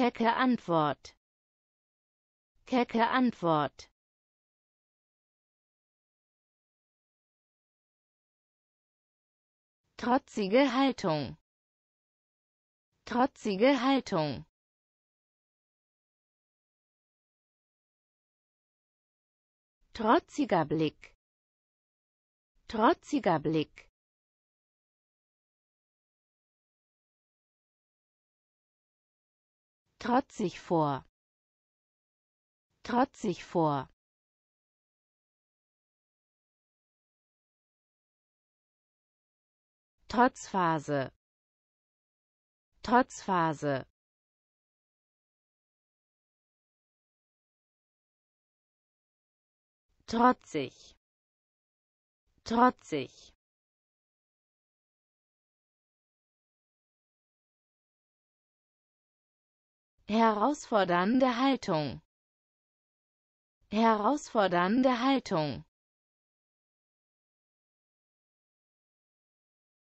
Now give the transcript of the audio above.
Kecke Antwort. Kecke Antwort. Trotzige Haltung. Trotzige Haltung. Trotziger Blick. Trotziger Blick. trotzig vor trotzig vor Trotzphase Trotzphase trotzig trotzig herausfordernde Haltung herausfordernde Haltung